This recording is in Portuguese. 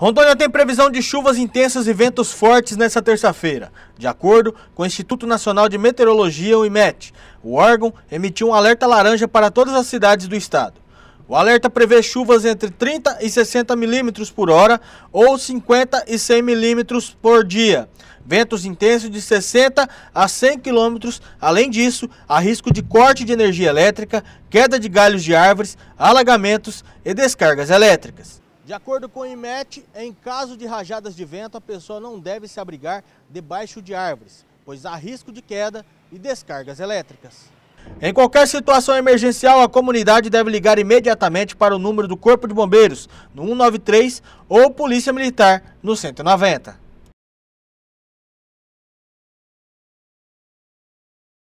Rondônia tem previsão de chuvas intensas e ventos fortes nesta terça-feira. De acordo com o Instituto Nacional de Meteorologia, o IMET, o órgão emitiu um alerta laranja para todas as cidades do estado. O alerta prevê chuvas entre 30 e 60 milímetros por hora ou 50 e 100 milímetros por dia. Ventos intensos de 60 a 100 quilômetros. Além disso, há risco de corte de energia elétrica, queda de galhos de árvores, alagamentos e descargas elétricas. De acordo com o IMET, em caso de rajadas de vento, a pessoa não deve se abrigar debaixo de árvores, pois há risco de queda e descargas elétricas. Em qualquer situação emergencial, a comunidade deve ligar imediatamente para o número do Corpo de Bombeiros, no 193, ou Polícia Militar, no 190.